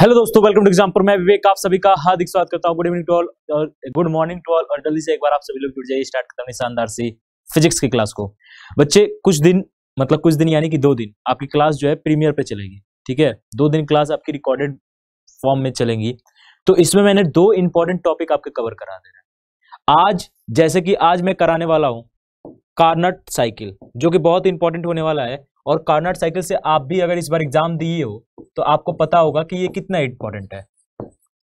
hello दोस्तों welcome to example मैं विवेक आप सभी का हार्दिक स्वागत करता हूँ गुड इवनिंग टू ऑल और गुड मॉर्निंग टू ऑल और जल्दी से एक बार आप सभी लोग जुड़ जाइए स्टार्ट करता हूँ शानदार से फिजिक्स की क्लास को बच्चे कुछ दिन मतलब कुछ दिन यानी कि दो दिन आपकी क्लास जो है प्रीमियर पे चलेगी ठीक है दो दिन क्लास आपकी रिकॉर्डेड फॉर्म में चलेंगी तो इसमें मैंने दो इंपॉर्टेंट टॉपिक आपके कवर करा देना आज जैसे कि आज मैं कराने वाला हूँ कार्नट साइकिल जो कि बहुत इंपॉर्टेंट होने वाला है और कार्नर साइकिल से आप भी अगर इस बार एग्जाम दिए हो तो आपको पता होगा कि ये कितना इंपॉर्टेंट है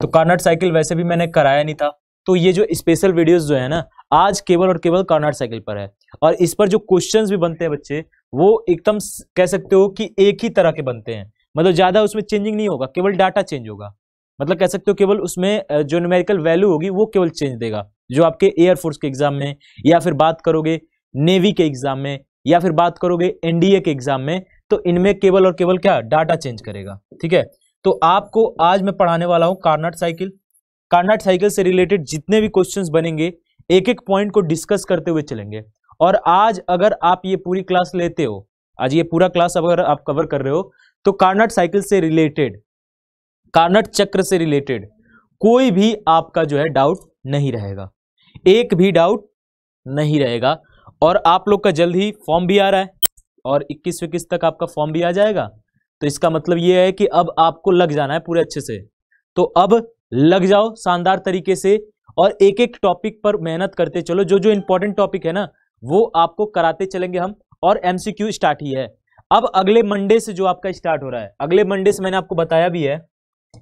तो कार्नर साइकिल वैसे भी मैंने कराया नहीं था तो ये जो स्पेशल वीडियोस जो है ना आज केवल और केवल कार्नर साइकिल पर है और इस पर जो क्वेश्चंस भी बनते हैं बच्चे वो एकदम कह सकते हो कि एक ही तरह के बनते हैं मतलब ज़्यादा उसमें चेंजिंग नहीं होगा केवल डाटा चेंज होगा मतलब कह सकते हो केवल उसमें जो न्यूमेरिकल वैल्यू होगी वो केवल चेंज देगा जो आपके एयरफोर्स के एग्जाम में या फिर बात करोगे नेवी के एग्जाम में या फिर बात करोगे एनडीए के एग्जाम में तो इनमें केवल और केवल क्या डाटा चेंज करेगा ठीक है तो आपको आज मैं पढ़ाने वाला हूं कार्नाट साइकिल कार्नाट साइकिल से रिलेटेड जितने भी क्वेश्चंस बनेंगे एक एक पॉइंट को डिस्कस करते हुए चलेंगे और आज अगर आप ये पूरी क्लास लेते हो आज ये पूरा क्लास अगर आप कवर कर रहे हो तो कार्नाट साइकिल से रिलेटेड कार्नाट चक्र से रिलेटेड कोई भी आपका जो है डाउट नहीं रहेगा एक भी डाउट नहीं रहेगा और आप लोग का जल्द ही फॉर्म भी आ रहा है और इक्कीस इक्कीस तक आपका फॉर्म भी आ जाएगा तो इसका मतलब ये है कि अब आपको लग जाना है पूरे अच्छे से तो अब लग जाओ शानदार तरीके से और एक एक टॉपिक पर मेहनत करते चलो जो जो इंपॉर्टेंट टॉपिक है ना वो आपको कराते चलेंगे हम और एमसीक्यू स्टार्ट ही है अब अगले मंडे से जो आपका स्टार्ट हो रहा है अगले मंडे से मैंने आपको बताया भी है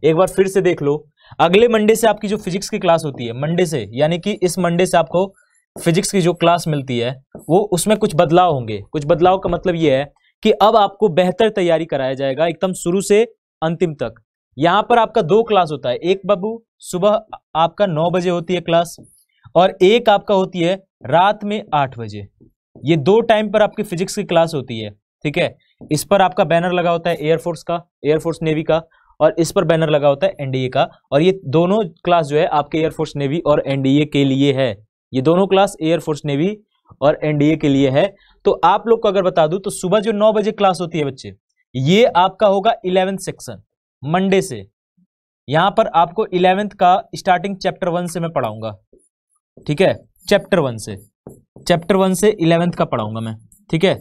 एक बार फिर से देख लो अगले मंडे से आपकी जो फिजिक्स की क्लास होती है मंडे से यानी कि इस मंडे से आपको फिजिक्स की जो क्लास मिलती है वो उसमें कुछ बदलाव होंगे कुछ बदलाव का मतलब ये है कि अब आपको बेहतर तैयारी कराया जाएगा एकदम शुरू से अंतिम तक यहाँ पर आपका दो क्लास होता है एक बाबू सुबह आपका नौ बजे होती है क्लास और एक आपका होती है रात में आठ बजे ये दो टाइम पर आपकी फिजिक्स की क्लास होती है ठीक है इस पर आपका बैनर लगा होता है एयरफोर्स का एयरफोर्स नेवी का और इस पर बैनर लगा होता है एनडीए का और ये दोनों क्लास जो है आपके एयरफोर्स नेवी और एनडीए के लिए है ये दोनों क्लास एयरफोर्स नेवी और एनडीए के लिए है तो आप लोग को अगर बता दूं तो सुबह जो नौ बजे क्लास होती है बच्चे ये आपका होगा इलेवेंथ सेक्शन मंडे से यहां पर आपको इलेवेंथ का स्टार्टिंग चैप्टर वन से मैं पढ़ाऊंगा ठीक है चैप्टर वन से चैप्टर वन से इलेवेंथ का पढ़ाऊंगा मैं ठीक है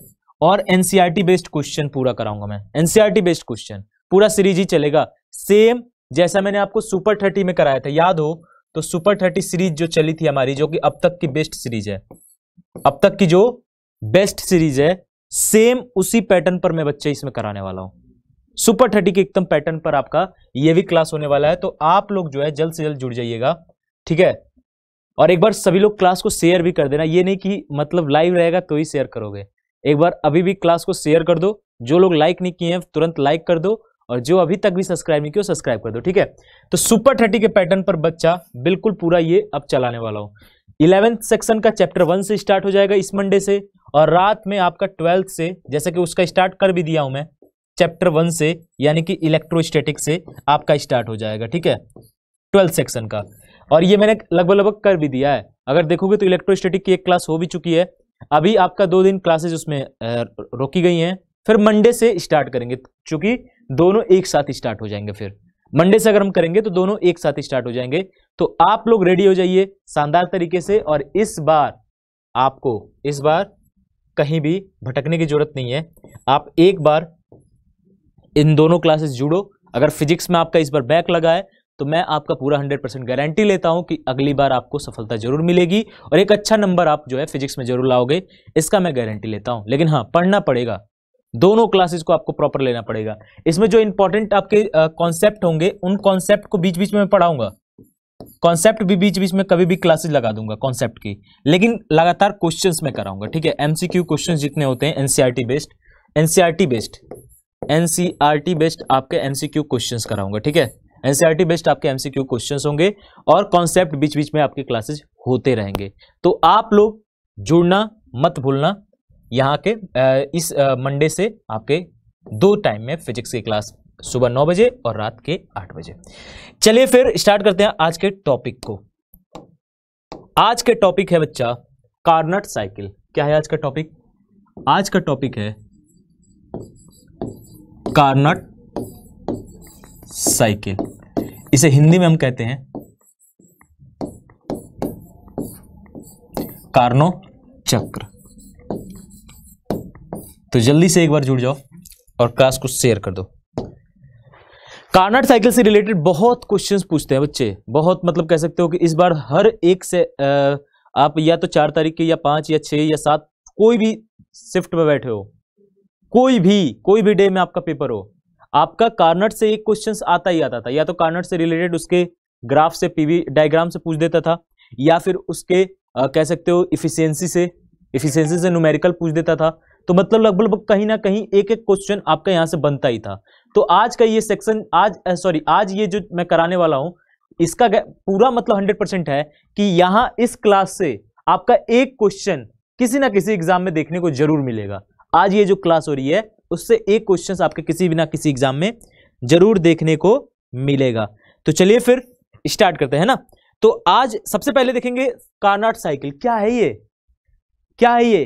और एनसीईआरटी बेस्ड क्वेश्चन पूरा कराऊंगा मैं एनसीईआरटी बेस्ड क्वेश्चन पूरा सीरीज ही चलेगा सेम जैसा मैंने आपको सुपर थर्टी में कराया था याद हो तो सुपर थर्टी सीरीज जो चली थी हमारी जो कि अब तक की बेस्ट सीरीज है अब तक की जो बेस्ट सीरीज है सेम उसी पैटर्न पर मैं बच्चे इसमें कराने वाला हूं सुपर थर्टी के एकदम पैटर्न पर आपका यह भी क्लास होने वाला है तो आप लोग जो है जल्द से जल्द जुड़ जाइएगा ठीक है और एक बार सभी लोग क्लास को शेयर भी कर देना ये नहीं कि मतलब लाइव रहेगा तो ही शेयर करोगे एक बार अभी भी क्लास को शेयर कर दो जो लोग लाइक नहीं किए हैं तुरंत लाइक कर दो और जो अभी तक भी सब्सक्राइब नहीं किया सब्सक्राइब कर दो ठीक है तो सुपर थर्टी के पैटर्न पर बच्चा बिल्कुल पूरा ये अब चलाने वाला हो इलेवेंथ सेक्शन का चैप्टर वन से स्टार्ट हो जाएगा इस मंडे से और रात में आपका ट्वेल्थ से जैसे कि उसका स्टार्ट कर भी दिया हूं मैं चैप्टर वन से यानी कि इलेक्ट्रोस्टैटिक से आपका स्टार्ट हो जाएगा ठीक है ट्वेल्थ सेक्शन का और ये मैंने लगभग लगभग कर भी दिया है अगर देखोगे तो इलेक्ट्रोस्टैटिक की एक क्लास हो भी चुकी है अभी आपका दो दिन क्लासेज उसमें रोकी गई हैं फिर मंडे से स्टार्ट करेंगे चूंकि दोनों एक साथ स्टार्ट हो जाएंगे फिर मंडे से अगर हम करेंगे तो दोनों एक साथ स्टार्ट हो जाएंगे तो आप लोग रेडी हो जाइए शानदार तरीके से और इस बार आपको इस बार कहीं भी भटकने की जरूरत नहीं है आप एक बार इन दोनों क्लासेस जुड़ो अगर फिजिक्स में आपका इस बार बैक लगा है तो मैं आपका पूरा 100 परसेंट गारंटी लेता हूं कि अगली बार आपको सफलता जरूर मिलेगी और एक अच्छा नंबर आप जो है फिजिक्स में जरूर लाओगे इसका मैं गारंटी लेता हूं लेकिन हाँ पढ़ना पड़ेगा दोनों क्लासेस को आपको प्रॉपर लेना पड़ेगा इसमें जो इंपॉर्टेंट आपके कॉन्सेप्ट होंगे उन कॉन्सेप्ट को बीच बीच में पढ़ाऊंगा कॉन्सेप्ट भी बीच बीच में कभी भी क्लासेस लगा दूंगा कॉन्सेप्ट की लेकिन लगातार क्वेश्चंस में कराऊंगा ठीक है एमसीक्यू क्वेश्चंस जितने होते हैं NCERT based NCERT based NCERT based आपके एमसीक्यू क्वेश्चंस कराऊंगा ठीक है एनसीईआरटी बेस्ड e आपके एमसीक्यू क्वेश्चंस होंगे और कॉन्सेप्ट बीच बीच में आपके क्लासेस होते रहेंगे तो आप लोग जुड़ना मत भूलना यहाँ के इस मंडे से आपके दो टाइम में फिजिक्स की क्लास सुबह नौ बजे और रात के आठ बजे चलिए फिर स्टार्ट करते हैं आज के टॉपिक को आज के टॉपिक है बच्चा कार्नट साइकिल क्या है आज का टॉपिक आज का टॉपिक है कार्नट साइकिल इसे हिंदी में हम कहते हैं कार्नो चक्र तो जल्दी से एक बार जुड़ जाओ और क्लास को शेयर कर दो कार्नर साइकिल से रिलेटेड बहुत क्वेश्चंस पूछते हैं बच्चे बहुत मतलब कह सकते हो कि इस बार हर एक से आप या तो चार तारीख के या पांच या छह या सात कोई भी शिफ्ट में बैठे हो कोई भी कोई भी डे में आपका पेपर हो आपका कार्नट से एक क्वेश्चन आता ही आता था या तो कार्नट से रिलेटेड उसके ग्राफ से पीवी डायग्राम से पूछ देता था या फिर उसके आ, कह सकते हो इफिशियंसी से इफिशियंसी से न्यूमेरिकल पूछ देता था तो मतलब लगभग कहीं ना कहीं एक एक क्वेश्चन आपका यहाँ से बनता ही था तो आज का ये सेक्शन आज सॉरी आज ये जो मैं कराने वाला हूँ इसका पूरा मतलब हंड्रेड परसेंट है कि यहाँ इस क्लास से आपका एक क्वेश्चन किसी ना किसी एग्जाम में देखने को जरूर मिलेगा आज ये जो क्लास हो रही है उससे एक क्वेश्चन आपके किसी भी ना किसी एग्जाम में जरूर देखने को मिलेगा तो चलिए फिर स्टार्ट करते हैं ना तो आज सबसे पहले देखेंगे कार्नाट साइकिल क्या है ये क्या है ये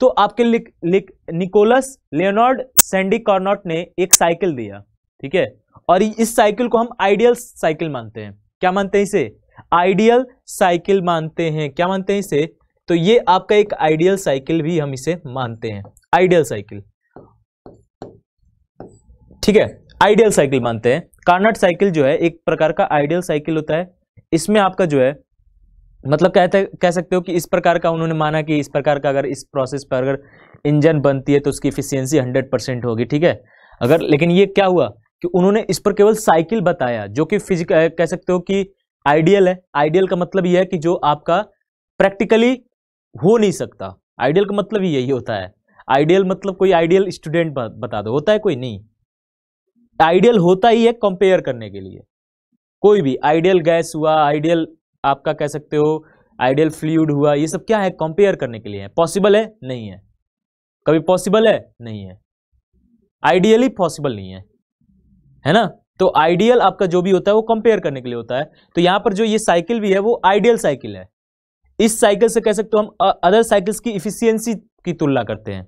तो आपके लिक, लिक, निकोलस लियोनार्ड सैंडी कॉर्नॉट ने एक साइकिल दिया ठीक है और इस साइकिल को हम आइडियल साइकिल मानते हैं क्या मानते हैं इसे आइडियल साइकिल मानते हैं क्या मानते हैं इसे तो ये आपका एक आइडियल साइकिल भी हम इसे मानते हैं आइडियल साइकिल ठीक है आइडियल साइकिल मानते हैं कार्नट साइकिल जो है एक प्रकार का आइडियल साइकिल होता है इसमें आपका जो है मतलब कहते कह सकते हो कि इस प्रकार का उन्होंने माना कि इस प्रकार का अगर इस प्रोसेस पर अगर इंजन बनती है तो उसकी इफिशियंसी हंड्रेड परसेंट होगी ठीक है अगर लेकिन ये क्या हुआ कि उन्होंने इस पर केवल साइकिल बताया जो कि फिजिक कह सकते हो कि आइडियल है आइडियल का मतलब यह है कि जो आपका प्रैक्टिकली हो नहीं सकता आइडियल का मतलब ही यही होता है आइडियल मतलब कोई आइडियल स्टूडेंट बता दो होता है कोई नहीं आइडियल होता ही है कंपेयर करने के लिए कोई भी आइडियल गैस हुआ आइडियल आपका कह सकते हो आइडियल फ्लूड हुआ ये सब क्या है कंपेयर करने के लिए है पॉसिबल है नहीं है कभी पॉसिबल है नहीं है आइडियली पॉसिबल नहीं है है ना तो आइडियल आपका जो भी होता है वो कंपेयर करने के लिए होता है तो यहां पर जो ये साइकिल भी है वो आइडियल साइकिल है इस साइकिल से कह सकते हो हम अदर साइकिल्स की इफिशियंसी की तुलना करते हैं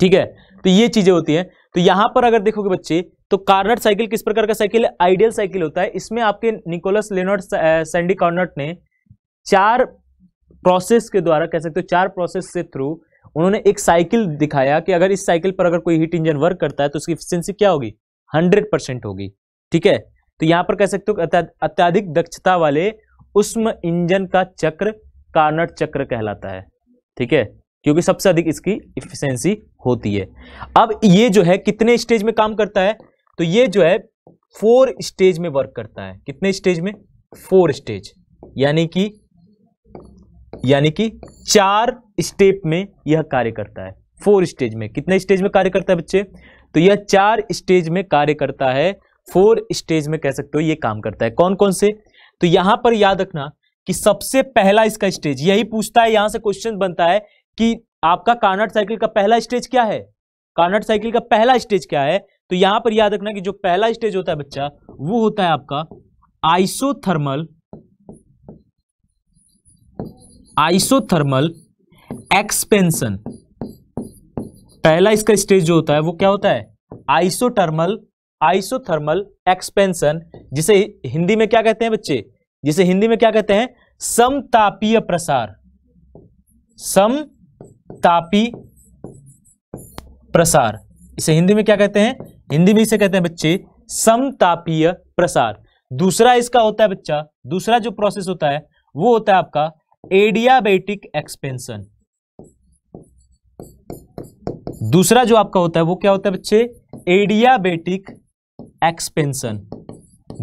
ठीक है तो ये चीजें होती हैं तो यहां पर अगर देखोगे बच्चे तो कार्नट साइकिल किस प्रकार का साइकिल है आइडियल साइकिल होता है इसमें आपके निकोलस लेनोट सैंडी कार्नट ने चार प्रोसेस के द्वारा कह सकते हो चार प्रोसेस से थ्रू उन्होंने एक साइकिल दिखाया कि अगर इस साइकिल पर अगर कोई हीट इंजन वर्क करता है तो उसकी एफिशिएंसी क्या होगी हंड्रेड परसेंट होगी ठीक है तो यहां पर कह सकते हो अत्याधिक दक्षता वाले उष्म इंजन का चक्र कार्नट चक्र कहलाता है ठीक है क्योंकि सबसे अधिक इसकी इफिशियंसी होती है अब ये जो है कितने स्टेज में काम करता है तो ये जो है फोर स्टेज में वर्क करता है कितने स्टेज में फोर स्टेज यानी कि यानी कि चार स्टेप में यह कार्य करता है फोर स्टेज में कितने स्टेज में कार्य करता है बच्चे तो यह चार स्टेज में कार्य करता है फोर स्टेज में कह सकते हो यह काम करता है कौन कौन से तो यहां पर याद रखना कि सबसे पहला इसका स्टेज यही पूछता है यहां से क्वेश्चन बनता है कि आपका कार्नट साइकिल का पहला स्टेज क्या है कार्नट साइकिल का पहला स्टेज क्या है तो यहां पर याद रखना कि जो पहला स्टेज होता है बच्चा वो होता है आपका आइसोथर्मल आइसोथर्मल एक्सपेंशन पहला इसका स्टेज जो होता है वो क्या होता है आइसोटर्मल आइसोथर्मल एक्सपेंशन जिसे हिंदी में क्या कहते हैं बच्चे जिसे हिंदी में क्या कहते हैं समतापीय प्रसार समतापी प्रसार इसे हिंदी में क्या कहते हैं हिंदी में इसे कहते हैं बच्चे समतापीय प्रसार दूसरा इसका होता है बच्चा दूसरा जो प्रोसेस होता है वो होता है आपका एडियाबेटिक एक्सपेंशन दूसरा जो आपका होता है वो क्या होता है बच्चे एडियाबेटिक एक्सपेंशन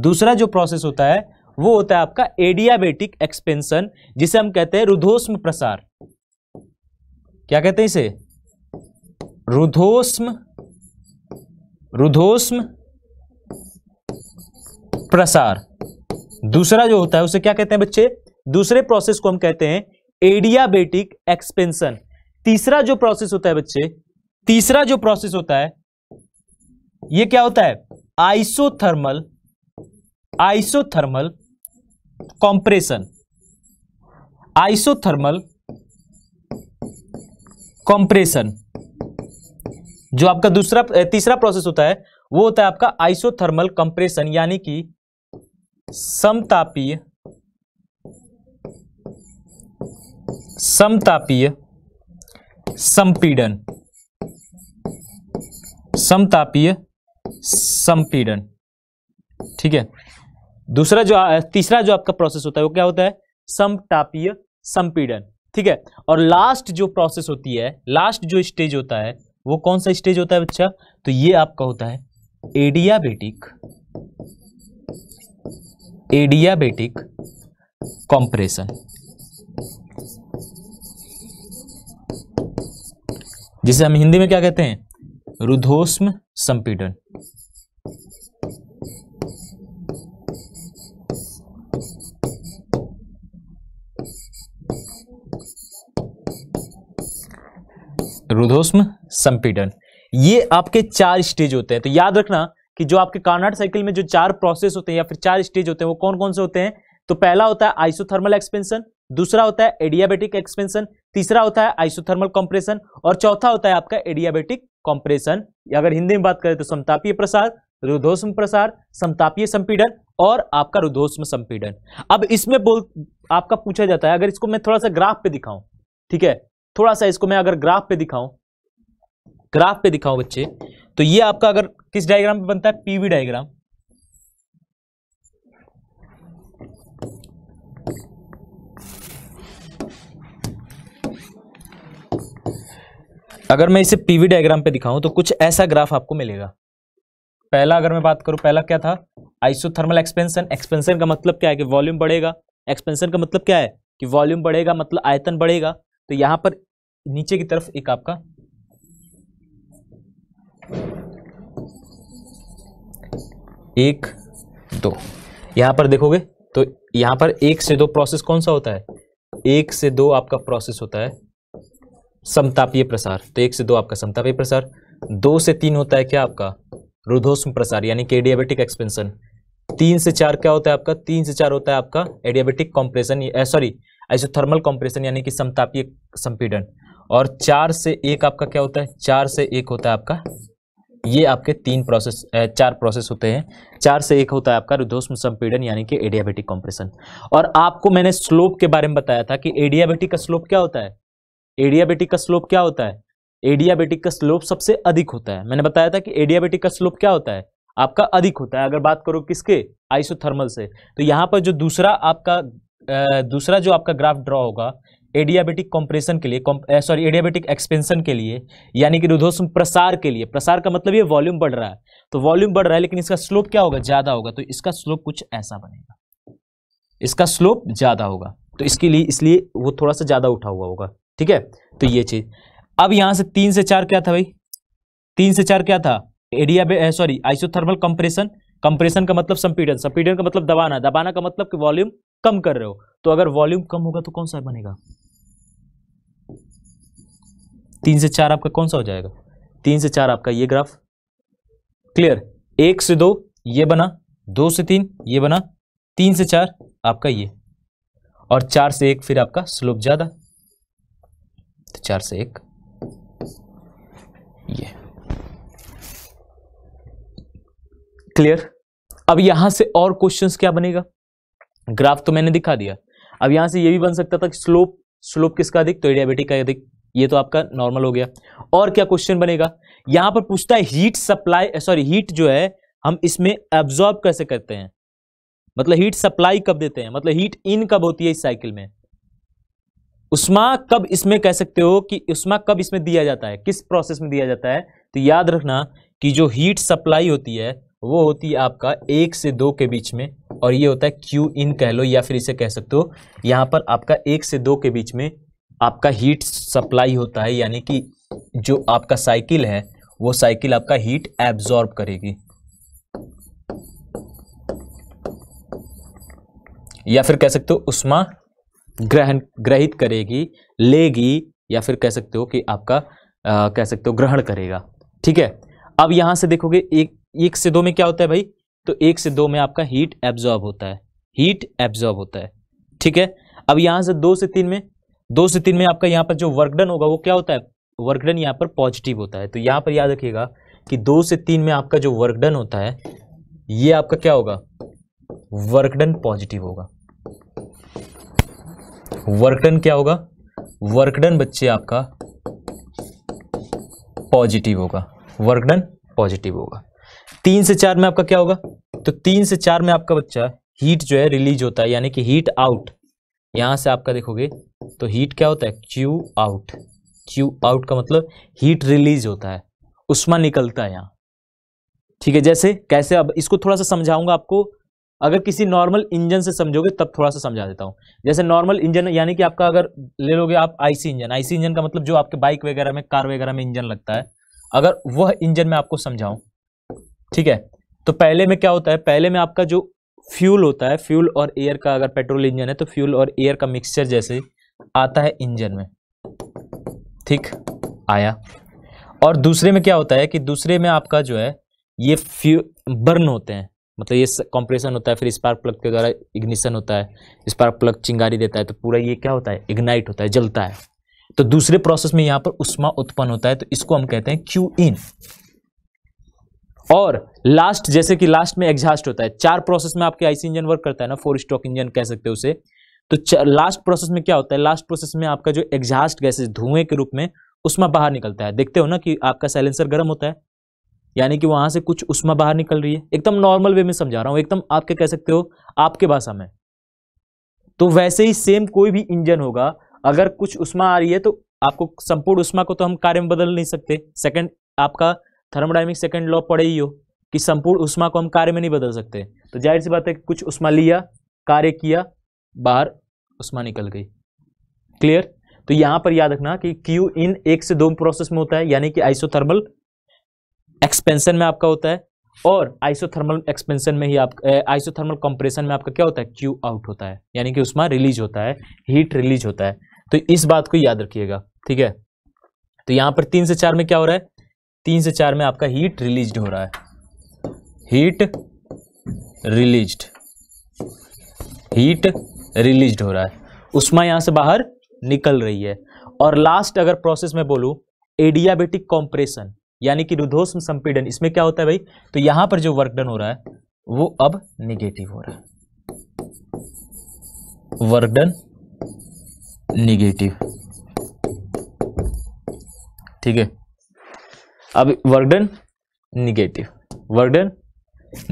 दूसरा जो प्रोसेस होता है वो होता है आपका एडियाबेटिक एक्सपेंशन जिसे हम कहते हैं रुधोस्म प्रसार क्या कहते हैं इसे रुधोस्म रुधोष्म प्रसार दूसरा जो होता है उसे क्या कहते हैं बच्चे दूसरे प्रोसेस को हम कहते हैं एडियाबेटिक एक्सपेंशन तीसरा जो प्रोसेस होता है बच्चे तीसरा जो प्रोसेस होता है ये क्या होता है isothermal isothermal compression isothermal compression जो आपका दूसरा तीसरा प्रोसेस होता है वो होता है आपका आइसोथर्मल कंप्रेशन यानी कि समतापीय समतापीय संपीडन समतापीय संपीडन ठीक है दूसरा जो तीसरा जो आपका प्रोसेस होता है वो क्या होता है समतापीय संपीडन ठीक है और लास्ट जो प्रोसेस होती है लास्ट जो स्टेज होता है वो कौन सा स्टेज होता है बच्चा तो ये आपका होता है एडियाबेटिक एडियाबेटिक कॉम्प्रेशन जिसे हम हिंदी में क्या कहते हैं रुधोष्म संपीडन रोस्म संपीडन ये आपके चार स्टेज होते हैं तो याद रखना कि जो आपके कार्नाट साइकिल में जो चार प्रोसेस होते हैं या फिर चार स्टेज होते हैं वो कौन कौन से होते हैं तो पहला होता है आइसोथर्मल एक्सपेंशन दूसरा होता है एडियाबेटिक एक्सपेंशन तीसरा होता है आइसोथर्मल कंप्रेशन और चौथा होता है आपका एडियाबेटिक कंप्रेशन अगर हिंदी में बात करें तो समतापीय प्रसार रुद्धोष्म प्रसार समतापीय संपीडन और आपका रुद्धोष्म संपीडन अब इसमें बोल आपका पूछा जाता है अगर इसको मैं थोड़ा सा ग्राफ पे दिखाऊं ठीक है थोड़ा सा इसको मैं अगर ग्राफ पे दिखाऊं ग्राफ पे दिखाओ बच्चे तो ये आपका अगर किस डायग्राम पे बनता है पीवी डायग्राम अगर मैं इसे पीवी डायग्राम पे दिखाऊं तो कुछ ऐसा ग्राफ आपको मिलेगा पहला अगर मैं बात करूं पहला क्या था आइसोथर्मल एक्सपेंशन एक्सपेंशन का मतलब क्या है कि वॉल्यूम बढ़ेगा एक्सपेंशन का मतलब क्या है कि वॉल्यूम बढ़ेगा मतलब आयतन बढ़ेगा तो यहां पर नीचे की तरफ एक आपका एक दो यहां पर देखोगे तो यहां पर एक से दो प्रोसेस कौन सा होता है एक से दो आपका प्रोसेस होता है समतापीय प्रसार तो एक से दो आपका समतापीय प्रसार दो से तीन होता है क्या आपका रुधोष्म प्रसार यानी कि एडियाबेटिक एक्सपेंशन तीन से चार क्या होता है आपका तीन से चार होता है आपका एडियाबेटिक कॉम्प्रेशन सॉरी ऐसे थर्मल कॉम्प्रेशन यानी कि समतापीय संपीडन और चार से एक आपका क्या होता है चार से एक होता है आपका ये आपके तीन प्रोसेस चार प्रोसेस होते हैं चार से एक होता है आपका रुदोस्म संपीड़न यानी कि एडियाबेटिक कॉम्प्रेशन और आपको मैंने स्लोप के बारे में बताया था कि एडियाबेटिक का स्लोप क्या होता है एडियाबेटिक का स्लोप क्या होता है एडियाबेटिक का स्लोप सबसे अधिक होता है मैंने बताया था कि एडियाबेटिक का स्लोप क्या होता है आपका अधिक होता है अगर बात करो किसके आइसोथर्मल से तो यहाँ पर जो दूसरा आपका दूसरा जो आपका ग्राफ ड्रॉ होगा एडियाबेटिक कॉम्प्रेशन के लिए सॉरी एडियाबेटिक एक्सपेंशन के लिए यानी कि रुधोष प्रसार के लिए प्रसार का मतलब ये वॉल्यूम बढ़ रहा है तो वॉल्यूम बढ़ रहा है लेकिन इसका स्लोप क्या होगा ज़्यादा होगा तो इसका स्लोप कुछ ऐसा बनेगा इसका स्लोप ज़्यादा होगा तो इसके लिए इसलिए वो थोड़ा सा ज़्यादा उठा हुआ होगा ठीक है तो ये चीज़ अब यहां से तीन से चार क्या था भाई तीन से चार क्या था एडिया सॉरी आइसोथर्मल कंप्रेशन कंप्रेशन का मतलब संपीडन संपीडन का मतलब दबाना दबाना का मतलब कि वॉल्यूम कम कर रहे हो तो अगर वॉल्यूम कम होगा तो कौन सा बनेगा तीन से चार आपका कौन सा हो जाएगा तीन से चार आपका ये ग्राफ क्लियर एक से दो ये बना दो से तीन ये बना तीन से चार आपका ये और चार से एक फिर आपका स्लोप ज़्यादा तो चार से एक ये क्लियर अब यहां से और क्वेश्चंस क्या बनेगा ग्राफ तो मैंने दिखा दिया अब यहां से ये भी बन सकता था कि स्लोप स्लोप किसका अधिक तो एडियाबेटिक का अधिक ये तो आपका नॉर्मल हो गया और क्या क्वेश्चन बनेगा यहां पर पूछता है हीट सप्लाई सॉरी हीट जो है हम इसमें एब्जॉर्ब कैसे करते हैं मतलब हीट सप्लाई कब देते हैं मतलब हीट इन कब होती है इस साइकिल में उष्मा कब इसमें कह सकते हो कि उष्मा कब इसमें दिया जाता है किस प्रोसेस में दिया जाता है तो याद रखना कि जो हीट सप्लाई होती है वो होती है आपका एक से दो के बीच में और ये होता है क्यू इन कह लो या फिर इसे कह सकते हो यहाँ पर आपका एक से दो के बीच में आपका हीट सप्लाई होता है यानी कि जो आपका साइकिल है वो साइकिल आपका हीट एब्जॉर्ब करेगी या फिर कह सकते हो उष्मा ग्रहण ग्रहित करेगी लेगी या फिर कह सकते हो कि आपका आ, कह सकते हो ग्रहण करेगा ठीक है अब यहां से देखोगे एक एक से दो में क्या होता है भाई तो एक से दो में आपका हीट एब्जॉर्ब होता है हीट एब्जॉर्ब होता है ठीक है अब यहां से दो से तीन में दो से तीन में आपका यहाँ पर जो वर्कडन होगा वो क्या होता है वर्कडन यहाँ पर पॉजिटिव होता है तो यहाँ पर याद रखिएगा कि दो से तीन में आपका जो वर्कडन होता है ये आपका क्या होगा वर्कडन पॉजिटिव होगा वर्कडन क्या होगा वर्कडन बच्चे आपका पॉजिटिव होगा वर्कडन पॉजिटिव होगा तीन से चार में आपका क्या होगा तो तीन से चार में आपका बच्चा हीट जो है रिलीज होता है यानी कि हीट आउट यहां से आपका देखोगे तो हीट क्या होता है क्यू आउट क्यू आउट का मतलब हीट रिलीज होता है उष्मा निकलता है यहाँ ठीक है जैसे कैसे अब इसको थोड़ा सा समझाऊंगा आपको अगर किसी नॉर्मल इंजन से समझोगे तब थोड़ा सा समझा देता हूँ जैसे नॉर्मल इंजन यानी कि आपका अगर ले लोगे आप आईसी इंजन आईसी इंजन का मतलब जो आपके बाइक वगैरह में कार वगैरह में इंजन लगता है अगर वह इंजन में आपको समझाऊं ठीक है तो पहले में क्या होता है पहले में आपका जो फ्यूल होता है फ्यूल और एयर का अगर पेट्रोल इंजन है तो फ्यूल और एयर का मिक्सचर जैसे आता है इंजन में ठीक आया और दूसरे में क्या होता है कि दूसरे में आपका जो है ये फ्यू बर्न होते हैं मतलब ये कंप्रेशन होता है फिर स्पार्क प्लग के द्वारा इग्निशन होता है स्पार्क प्लग चिंगारी देता है तो पूरा ये क्या होता है इग्नाइट होता है जलता है तो दूसरे प्रोसेस में यहां पर उष्मा उत्पन्न होता है तो इसको हम कहते हैं क्यू इन और लास्ट जैसे कि लास्ट में एग्जास्ट होता है चार प्रोसेस में आपके आईसी इंजन वर्क करता है ना फोर स्टॉक इंजन कह सकते हो उसे तो लास्ट प्रोसेस में क्या होता है लास्ट प्रोसेस में आपका जो एग्जास्ट गैसेज धुएं के रूप में उष्मा बाहर निकलता है देखते हो ना कि आपका साइलेंसर गर्म होता है यानी कि वहां से कुछ उष्मा बाहर निकल रही है एकदम नॉर्मल वे में समझा रहा हूँ एकदम आप क्या कह सकते हो आपके भाषा में तो वैसे ही सेम कोई भी इंजन होगा अगर कुछ उष्मा आ रही है तो आपको संपूर्ण उष्मा को तो हम कार्य में बदल नहीं सकते सेकंड आपका थर्मोडाइनमिक सेकंड लॉ पड़े ही हो कि संपूर्ण उष्मा को हम कार्य में नहीं बदल सकते तो जाहिर सी बात है कि कुछ उष्मा लिया कार्य किया बार उसमें निकल गई क्लियर तो यहां पर याद रखना कि क्यू इन एक से दो प्रोसेस में होता है यानी कि आइसोथर्मल एक्सपेंशन में आपका होता है और आइसोथर्मल एक्सपेंशन में ही आप आइसोथर्मल कंप्रेशन में आपका क्या होता है क्यू आउट होता है यानी कि उसमें रिलीज होता है हीट रिलीज होता है तो इस बात को याद रखिएगा ठीक है तो यहां पर तीन से चार में क्या हो रहा है तीन से चार में आपका हीट रिलीज हो रहा है हीट रिलीज हीट रिलीज हो रहा है उष्मा यहाँ से बाहर निकल रही है और लास्ट अगर प्रोसेस में बोलूँ एडियाबेटिक कॉम्प्रेशन यानी कि रुधोष्म संपीडन इसमें क्या होता है भाई तो यहाँ पर जो वर्क डन हो रहा है वो अब निगेटिव हो रहा है वर्क डन निगेटिव ठीक है अब work done negative work done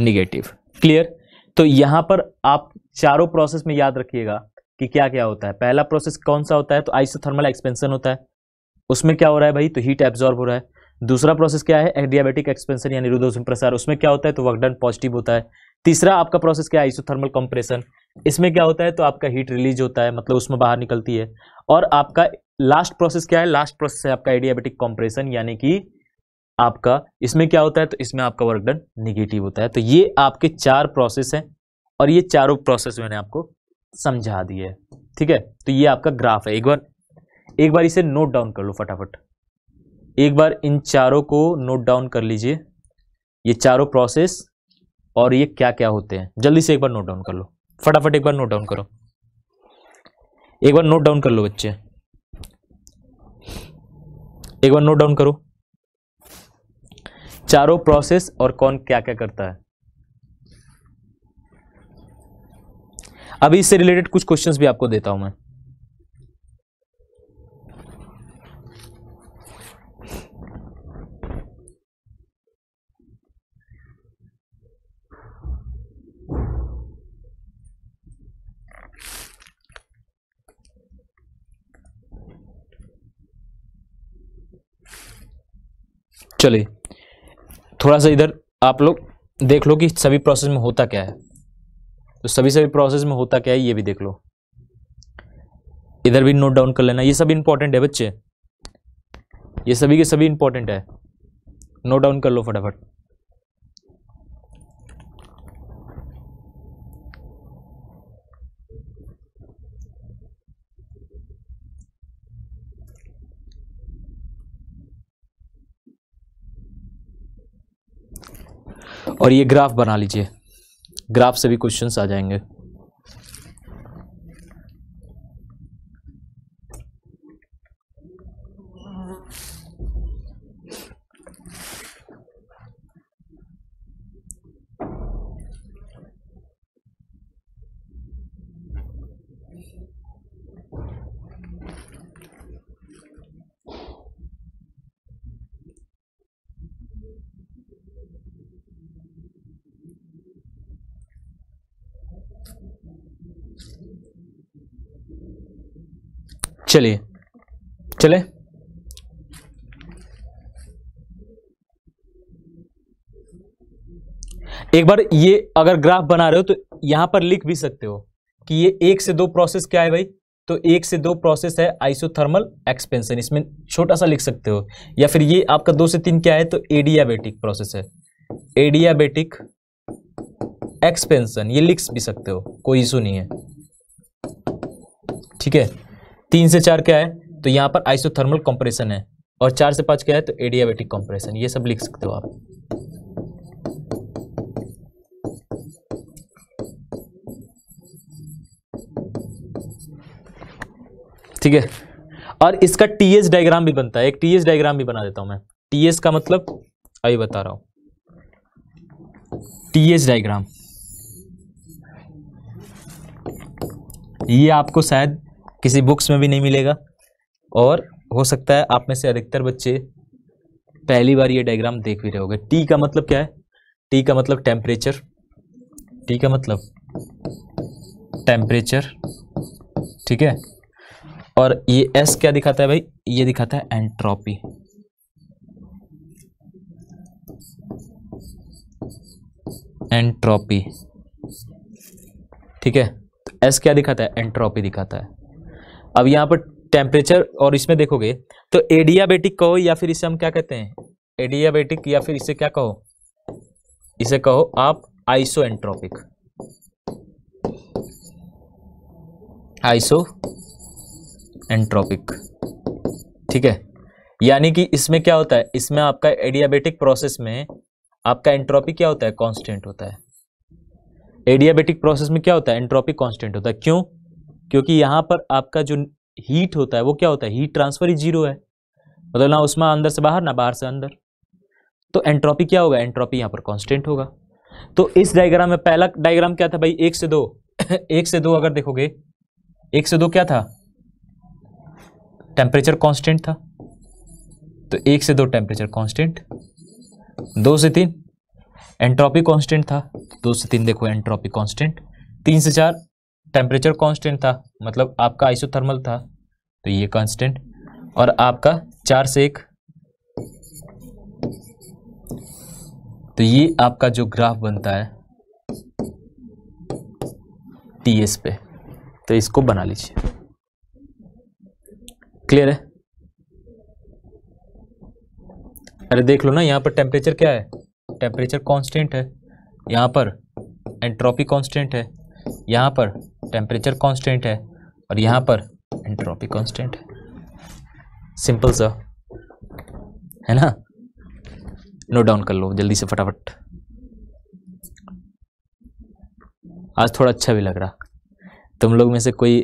negative clear तो यहां पर आप चारों प्रोसेस में याद रखिएगा कि क्या क्या होता है पहला प्रोसेस कौन सा होता है तो आइसोथर्मल एक्सपेंशन होता है उसमें क्या हो रहा है भाई तो हीट एब्जॉर्ब हो रहा है दूसरा प्रोसेस क्या है डियाबेटिक एक्सपेंशन यानी रुदोषण प्रसार उसमें क्या होता है तो वर्कडन पॉजिटिव होता है तीसरा आपका प्रोसेस क्या है आइसोथर्मल कंप्रेशन इसमें क्या होता है तो आपका हीट रिलीज होता है मतलब उसमें बाहर निकलती है और आपका लास्ट प्रोसेस क्या है लास्ट प्रोसेस है आपका एडियाबेटिक कॉम्प्रेशन यानी कि आपका इसमें क्या होता है तो इसमें आपका वर्कडन निगेटिव होता है तो ये आपके चार प्रोसेस हैं और ये चारों प्रोसेस मैंने आपको समझा दी है ठीक है तो ये आपका ग्राफ है एक बार एक बार इसे नोट डाउन कर लो फटाफट एक बार इन चारों को नोट डाउन कर लीजिए ये चारों प्रोसेस और ये क्या क्या होते हैं जल्दी से एक बार नोट डाउन कर लो फटाफट एक बार नोट डाउन करो एक बार नोट डाउन कर लो बच्चे एक बार नोट डाउन करो चारों प्रोसेस और कौन क्या क्या करता है अभी इससे रिलेटेड कुछ क्वेश्चन भी आपको देता हूं मैं चलिए थोड़ा सा इधर आप लोग देख लो कि सभी प्रोसेस में होता क्या है तो सभी सभी प्रोसेस में होता क्या है ये भी देख लो इधर भी नोट डाउन कर लेना ये सब इंपॉर्टेंट है बच्चे ये सभी के सभी इंपॉर्टेंट है नोट डाउन कर लो फटाफट और ये ग्राफ बना लीजिए ग्राफ से भी क्वेश्चन आ जाएंगे चलिए चले एक बार ये अगर ग्राफ बना रहे हो तो यहां पर लिख भी सकते हो कि ये एक से दो प्रोसेस क्या है भाई तो एक से दो प्रोसेस है आइसोथर्मल एक्सपेंशन इसमें छोटा सा लिख सकते हो या फिर ये आपका दो से तीन क्या है तो एडियाबेटिक प्रोसेस है एडियाबेटिक एक्सपेंशन ये लिख भी सकते हो कोई इशू नहीं है ठीक है तीन से चार क्या है तो यहाँ पर आइसोथर्मल कंप्रेशन है और चार से पाँच क्या है तो एडियाबेटिक कंप्रेशन ये सब लिख सकते हो आप ठीक है और इसका टीएस डायग्राम भी बनता है एक टीएस डायग्राम भी बना देता हूं मैं टीएस का मतलब अभी बता रहा हूं टीएस डायग्राम ये आपको शायद किसी बुक्स में भी नहीं मिलेगा और हो सकता है आप में से अधिकतर बच्चे पहली बार ये डायग्राम देख भी रहे होंगे टी का मतलब क्या है टी का मतलब टेम्परेचर टी का मतलब टेम्परेचर ठीक है और ये एस क्या दिखाता है भाई ये दिखाता है एंट्रोपी एंट्रोपी ठीक है तो एस क्या दिखाता है एंट्रोपी दिखाता है अब यहाँ पर टेम्परेचर और इसमें देखोगे तो एडियाबेटिक कहो या फिर इसे हम क्या कहते हैं एडियाबेटिक या फिर इसे क्या कहो इसे कहो आप आइसो एंट्रोपिक आइसो एंट्रोपिक ठीक है यानी कि इसमें क्या होता है इसमें आपका एडियाबेटिक प्रोसेस में आपका एंट्रोपिक क्या होता है कांस्टेंट होता है एडियाबेटिक प्रोसेस में क्या होता है एंट्रोपिक कांस्टेंट होता है क्यों क्योंकि यहाँ पर आपका जो हीट होता है वो क्या होता है हीट ट्रांसफर ही जीरो है मतलब ना उसमें अंदर से बाहर ना बाहर से अंदर तो एंट्रोपी क्या होगा एंट्रोपी यहाँ पर कॉन्स्टेंट होगा तो इस डायग्राम में पहला डायग्राम क्या था भाई एक से दो एक से दो अगर देखोगे एक से दो क्या था टेम्परेचर कॉन्स्टेंट था तो एक से दो टेम्परेचर कॉन्स्टेंट दो से तीन एंट्रोपी कॉन्स्टेंट था दो से तीन देखो एंट्रोपी कॉन्स्टेंट तीन से चार टेम्परेचर कांस्टेंट था मतलब आपका आइसोथर्मल था तो ये कांस्टेंट और आपका चार से एक तो ये आपका जो ग्राफ बनता है टी एस पे तो इसको बना लीजिए क्लियर है अरे देख लो ना यहाँ पर टेम्परेचर क्या है टेम्परेचर कांस्टेंट है यहाँ पर एंट्रोपी कांस्टेंट है यहाँ पर टेम्परेचर कांस्टेंट है और यहाँ पर एंट्रोपी कांस्टेंट है सिंपल सा है ना नोट डाउन कर लो जल्दी से फटाफट आज थोड़ा अच्छा भी लग रहा तुम लोग में से कोई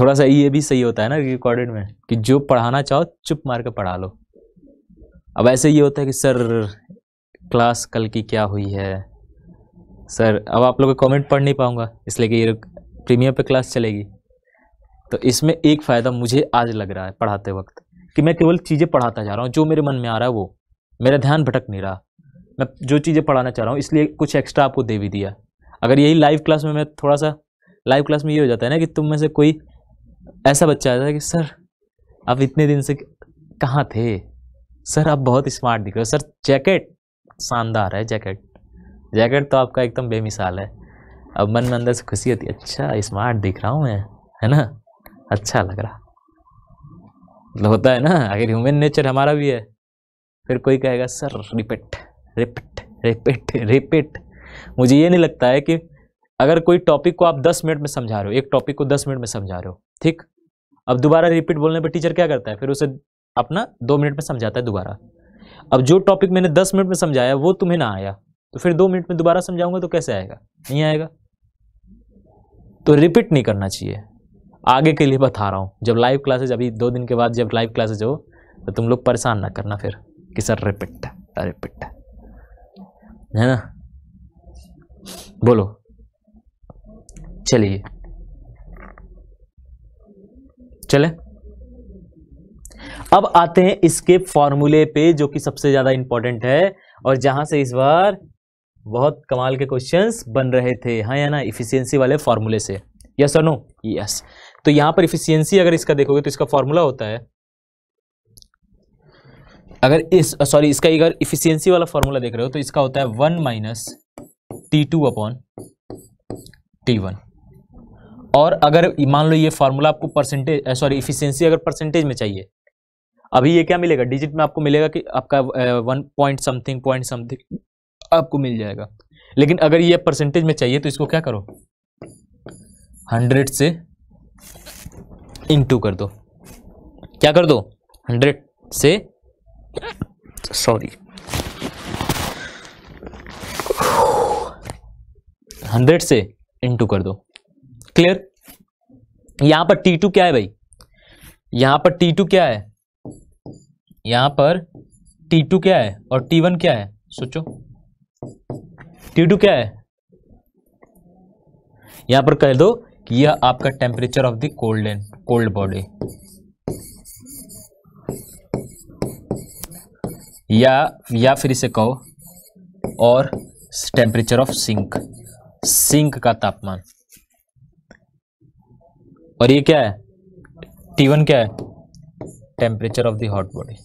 थोड़ा सा ये भी सही होता है ना रिकॉर्डेड में कि जो पढ़ाना चाहो चुप मार के पढ़ा लो अब ऐसे ये होता है कि सर क्लास कल की क्या हुई है सर अब आप लोग का कमेंट पढ़ नहीं पाऊँगा इसलिए कि ये प्रीमियम पे क्लास चलेगी तो इसमें एक फ़ायदा मुझे आज लग रहा है पढ़ाते वक्त कि मैं केवल चीज़ें पढ़ाता जा रहा हूँ जो मेरे मन में आ रहा है वो मेरा ध्यान भटक नहीं रहा मैं जो चीज़ें पढ़ाना चाह रहा हूँ इसलिए कुछ एक्स्ट्रा आपको दे भी दिया अगर यही लाइव क्लास में मैं थोड़ा सा लाइव क्लास में ये हो जाता है ना कि तुम में से कोई ऐसा बच्चा आता है कि सर आप इतने दिन से कहाँ थे सर आप बहुत स्मार्ट दिख रहे हो सर जैकेट शानदार है जैकेट जैकेट तो आपका एकदम बेमिसाल है अब मन में अंदर से खुशी होती है अच्छा स्मार्ट दिख रहा हूँ मैं है ना अच्छा लग रहा मतलब होता है ना आखिर ह्यूमन नेचर हमारा भी है फिर कोई कहेगा sir repeat repeat repeat repeat मुझे ये नहीं लगता है कि अगर कोई टॉपिक को आप दस मिनट में समझा रहे हो एक टॉपिक को दस मिनट में समझा रहे हो ठीक अब दोबारा रिपीट बोलने पर टीचर क्या करता है फिर उसे अपना दो मिनट में समझाता है दोबारा अब जो टॉपिक मैंने दस मिनट में समझाया वो तुम्हें ना आया तो फिर दो मिनट में दोबारा समझाऊंगा तो कैसे आएगा नहीं आएगा तो रिपीट नहीं करना चाहिए आगे के लिए बता रहा हूँ जब लाइव क्लासेज अभी दो दिन के बाद जब लाइव क्लासेज हो तो तुम लोग परेशान ना करना फिर कि सर रिपीट रिपीट है ना बोलो चलिए चले अब आते हैं इसके फॉर्मूले पे जो कि सबसे ज़्यादा इंपॉर्टेंट है और जहां से इस बार बहुत कमाल के क्वेश्चंस बन रहे थे हाँ या ना इफिशियंसी वाले फार्मूले से यस और नो यस तो यहाँ पर इफिशियंसी अगर इसका देखोगे तो इसका फॉर्मूला होता है अगर इस सॉरी इसका अगर इफिशियंसी वाला फॉर्मूला देख रहे हो तो इसका होता है one minus T two upon T one और अगर मान लो ये फार्मूला आपको परसेंटेज सॉरी इफिशियंसी अगर परसेंटेज में चाहिए अभी ये क्या मिलेगा डिजिट में आपको मिलेगा कि आपका one point something point something आपको मिल जाएगा लेकिन अगर ये परसेंटेज में चाहिए तो इसको क्या करो हंड्रेड से इंटू कर दो क्या कर दो हंड्रेड से सॉरी हंड्रेड से इंटू कर दो क्लियर यहां पर टी टू क्या है भाई यहां पर टी टू क्या है यहां पर टी टू क्या है और टी वन क्या है सोचो टी टू क्या है यहां पर कह दो कि यह आपका temperature of the cold and cold body या या फिर इसे कहो और टेम्परेचर ऑफ सिंक सिंक का तापमान और ये क्या है टी वन क्या है temperature of the hot body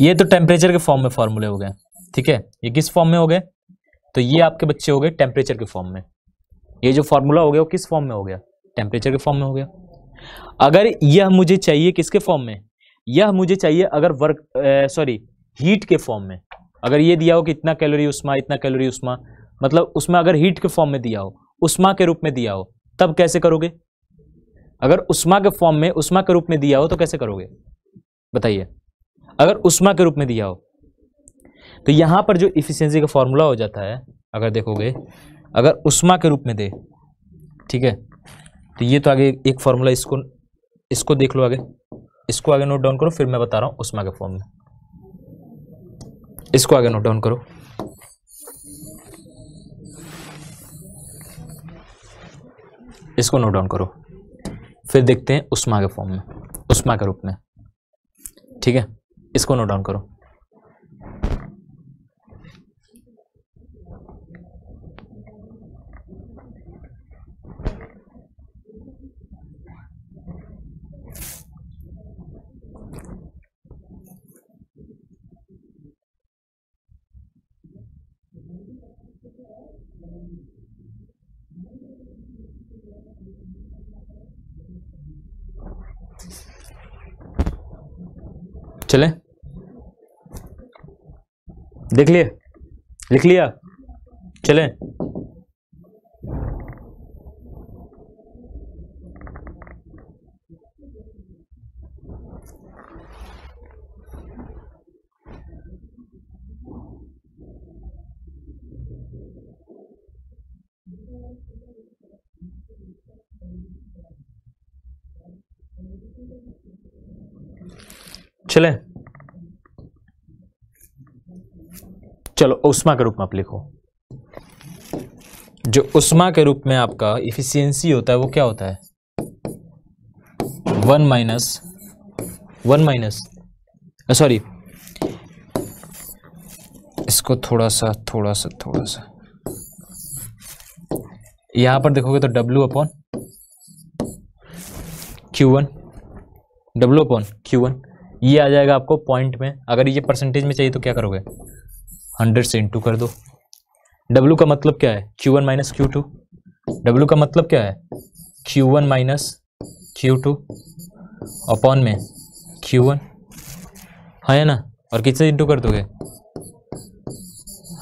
ये तो टेम्परेचर के फॉर्म में फॉर्मूले हो गए ठीक है ये किस फॉर्म में हो गए तो ये आपके बच्चे हो गए टेम्परेचर के फॉर्म में ये जो फॉर्मूला हो गया वो किस फॉर्म में हो गया टेम्परेचर के फॉर्म में हो गया अगर यह मुझे चाहिए किसके फॉर्म में यह मुझे चाहिए अगर वर्क सॉरी हीट के फॉर्म में अगर ये दिया हो कि इतना कैलोरी उष्मा इतना कैलोरी उष्मा मतलब उसमें अगर हीट के फॉर्म में दिया हो उष्मा के रूप में दिया हो तब कैसे करोगे अगर उष्मा के फॉर्म में उष्मा के रूप में दिया हो तो कैसे करोगे बताइए अगर उष्मा के रूप में दिया हो तो यहाँ पर जो इफिशियंसी का फॉर्मूला हो जाता है अगर देखोगे अगर उष्मा के रूप में दे ठीक है तो ये तो आगे एक फार्मूला इसको इसको देख लो आगे इसको आगे नोट डाउन करो फिर मैं बता रहा हूँ उष्मा के फॉर्म में इसको आगे नोट डाउन करो इसको नोट डाउन करो फिर देखते हैं उष्मा के फॉर्म में उष्मा के रूप में ठीक है इसको नोट डाउन करो चले देख लिए लिख लिया चलें चलें चलो उष्मा के रूप में आप लिखो जो उष्मा के रूप में आपका इफिशियंसी होता है वो क्या होता है one minus one minus sorry इसको थोड़ा सा थोड़ा सा थोड़ा सा यहां पर देखोगे तो W अपॉन Q1 one W upon Q ये आ जाएगा आपको पॉइंट में अगर ये परसेंटेज में चाहिए तो क्या करोगे हंड्रेड से इंटू कर दो W का मतलब क्या है Q one minus Q two W का मतलब क्या है Q one minus Q two upon में क्यू वन हाँ है ना और किससे इंटू कर दोगे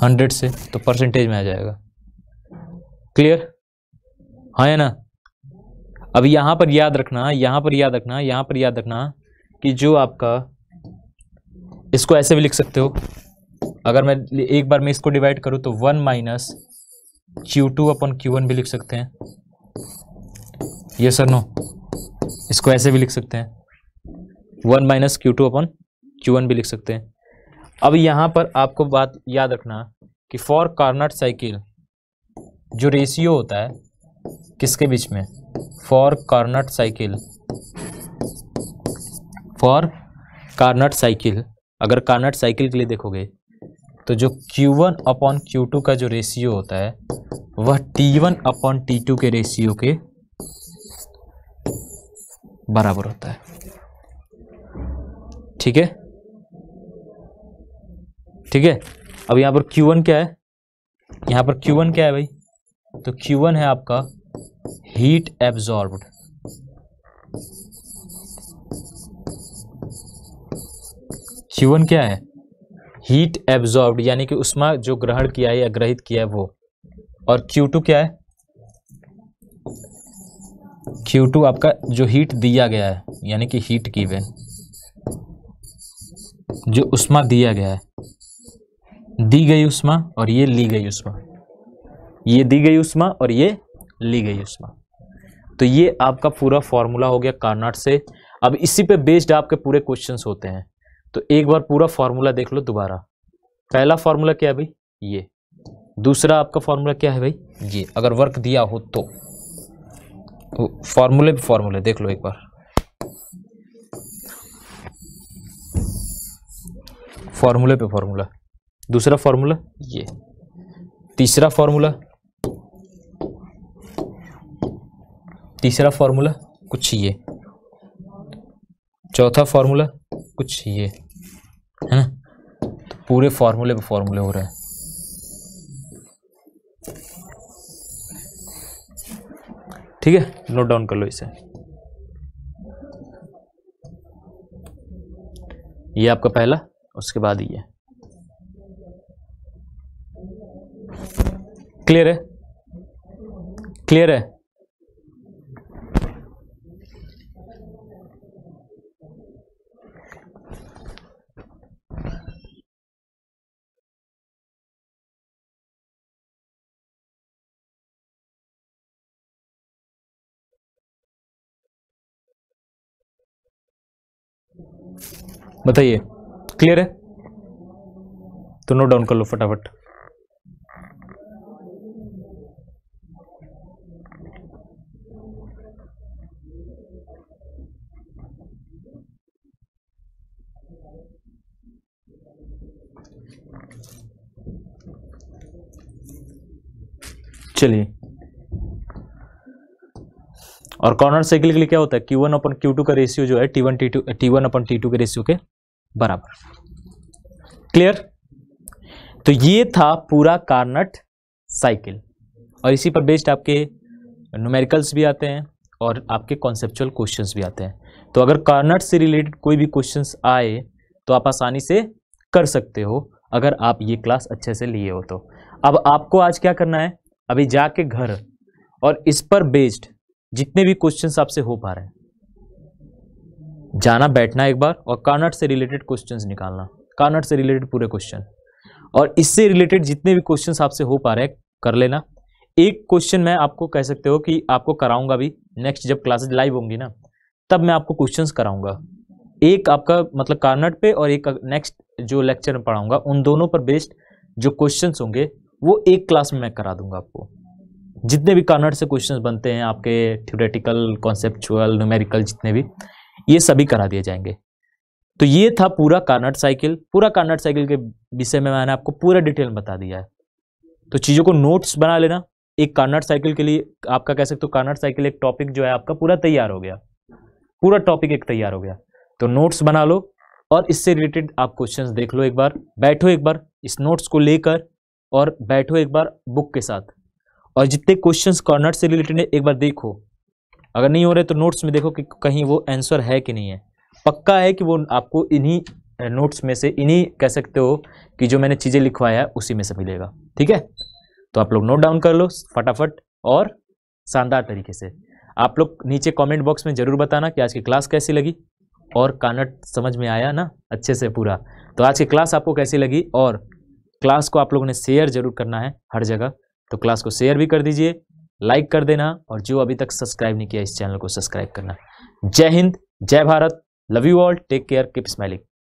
हंड्रेड से तो परसेंटेज में आ जाएगा क्लियर हाँ है ना अब यहाँ पर याद रखना यहाँ पर याद रखना यहाँ पर याद रखना कि जो आपका इसको ऐसे भी लिख सकते हो अगर मैं एक बार मैं इसको डिवाइड करूँ तो one minus Q two upon Q one भी लिख सकते हैं ये सर नो इसको ऐसे भी लिख सकते हैं one minus Q two upon Q one भी लिख सकते हैं अब यहाँ पर आपको बात याद रखना कि फॉर कार्नट साइकिल जो रेशियो होता है किसके बीच में for Carnot cycle for Carnot cycle अगर कार्नट साइकिल के लिए देखोगे तो जो Q1 अपॉन क्यू का जो रेशियो होता है वह T1 अपॉन टी के रेशियो के बराबर होता है ठीक है ठीक है अब यहाँ पर Q1 क्या है यहाँ पर Q1 क्या है भाई तो Q1 है आपका हीट एब्जॉर्ब्ड Q1 क्या है हीट एब्जॉर्ब यानी कि उष्मा जो ग्रहण किया है या ग्रहित किया है वो और Q2 क्या है Q2 आपका जो हीट दिया गया है यानी कि हीट की गिवन जो उष्मा दिया गया है दी गई उष्मा और ये ली गई उष्मा ये दी गई उष्मा और ये ली गई उष्मा तो ये आपका पूरा फॉर्मूला हो गया कार्नाट से अब इसी पे बेस्ड आपके पूरे क्वेश्चंस होते हैं तो एक बार पूरा फॉर्मूला देख लो दोबारा पहला फॉर्मूला क्या है भाई ये दूसरा आपका फॉर्मूला क्या है भाई ये अगर वर्क दिया हो तो, तो फॉर्मूले भी फॉर्मूले देख लो एक बार फॉर्मूले पे फॉर्मूला दूसरा फॉर्मूला ये तीसरा फॉर्मूला तीसरा फॉर्मूला कुछ ये चौथा फॉर्मूला कुछ ये है ना तो पूरे फार्मूले पे फार्मूले हो रहे हैं ठीक है नोट डाउन कर लो इसे ये आपका पहला उसके बाद ये क्लियर है क्लियर है बताइए क्लियर है तो नोट डाउन कर लो फटाफट चलिए और कॉर्नर साइकिल के लिए क्या होता है Q1 वन अपन क्यू का रेशियो जो है T1 T2 T1 upon to के रेशियो के बराबर क्लियर तो ये था पूरा कार्नट साइकिल और इसी पर बेस्ड आपके न्यूमेरिकल्स भी आते हैं और आपके कॉन्सेप्चुअल क्वेश्चंस भी आते हैं तो अगर कार्नट से रिलेटेड कोई भी क्वेश्चंस आए तो आप आसानी से कर सकते हो अगर आप ये क्लास अच्छे से लिए हो तो अब आपको आज क्या करना है अभी जाके घर और इस पर बेस्ड जितने भी क्वेश्चंस आपसे हो पा रहे हैं जाना बैठना एक बार और कार्नट से रिलेटेड क्वेश्चंस निकालना कार्नट से रिलेटेड पूरे क्वेश्चन और इससे रिलेटेड जितने भी क्वेश्चंस आपसे हो पा रहे हैं कर लेना एक क्वेश्चन मैं आपको कह सकते हो कि आपको कराऊंगा भी नेक्स्ट जब क्लासेज लाइव होंगी ना तब मैं आपको क्वेश्चन कराऊंगा एक आपका मतलब कार्नट पे और एक नेक्स्ट जो लेक्चर में पढ़ाऊंगा उन दोनों पर बेस्ड जो क्वेश्चन होंगे वो एक क्लास में मैं करा दूंगा आपको जितने भी कार्नट से क्वेश्चन बनते हैं आपके थ्योरेटिकल कॉन्सेप्चुअल न्यूमेरिकल जितने भी ये सभी करा दिए जाएंगे तो ये था पूरा कार्नट साइकिल पूरा कार्नट साइकिल के विषय में मैंने आपको पूरा डिटेल बता दिया है तो चीज़ों को नोट्स बना लेना एक कार्नट साइकिल के लिए आपका कह सकते हो कार्नट साइकिल एक टॉपिक जो है आपका पूरा तैयार हो गया पूरा टॉपिक एक तैयार हो गया तो नोट्स बना लो और इससे रिलेटेड आप क्वेश्चंस देख लो एक बार बैठो एक बार इस नोट्स को लेकर और बैठो एक बार बुक के साथ और जितने क्वेश्चंस कॉर्नर से रिलेटेड है एक बार देखो अगर नहीं हो रहे तो नोट्स में देखो कि कहीं वो आंसर है कि नहीं है पक्का है कि वो आपको इन्हीं नोट्स में से इन्हीं कह सकते हो कि जो मैंने चीज़ें लिखवाया है उसी में से मिलेगा ठीक है तो आप लोग नोट डाउन कर लो फटाफट और शानदार तरीके से आप लोग नीचे कमेंट बॉक्स में ज़रूर बताना कि आज की क्लास कैसी लगी और कानट समझ में आया ना अच्छे से पूरा तो आज की क्लास आपको कैसी लगी और क्लास को आप लोगों ने शेयर जरूर करना है हर जगह तो क्लास को शेयर भी कर दीजिए लाइक कर देना और जो अभी तक सब्सक्राइब नहीं किया इस चैनल को सब्सक्राइब करना जय हिंद जय Bharat love you all take care keep smiling